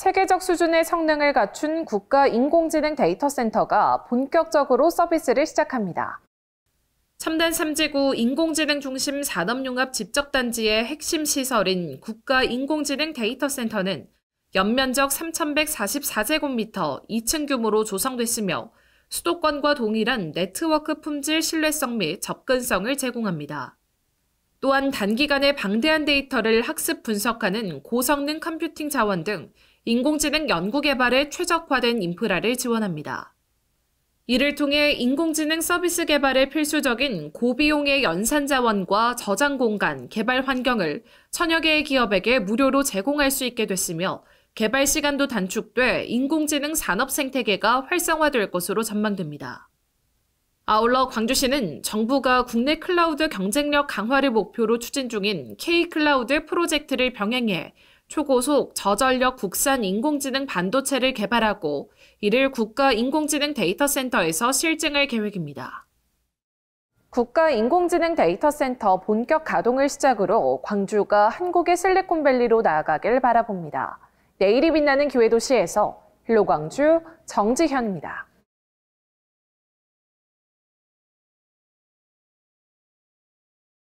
세계적 수준의 성능을 갖춘 국가 인공지능 데이터 센터가 본격적으로 서비스를 시작합니다. 첨단 3지구 인공지능 중심 산업융합 집적단지의 핵심 시설인 국가 인공지능 데이터 센터는 연면적 3,144제곱미터 2층 규모로 조성됐으며 수도권과 동일한 네트워크 품질 신뢰성 및 접근성을 제공합니다. 또한 단기간에 방대한 데이터를 학습 분석하는 고성능 컴퓨팅 자원 등 인공지능 연구개발에 최적화된 인프라를 지원합니다. 이를 통해 인공지능 서비스 개발에 필수적인 고비용의 연산 자원과 저장 공간, 개발 환경을 천여 개의 기업에게 무료로 제공할 수 있게 됐으며 개발 시간도 단축돼 인공지능 산업 생태계가 활성화될 것으로 전망됩니다. 아울러 광주시는 정부가 국내 클라우드 경쟁력 강화를 목표로 추진 중인 K클라우드 프로젝트를 병행해 초고속, 저전력 국산 인공지능 반도체를 개발하고 이를 국가 인공지능 데이터센터에서 실증할 계획입니다. 국가 인공지능 데이터센터 본격 가동을 시작으로 광주가 한국의 실리콘밸리로 나아가길 바라봅니다. 내일이 빛나는 기회도시에서 힐로광주 정지현입니다.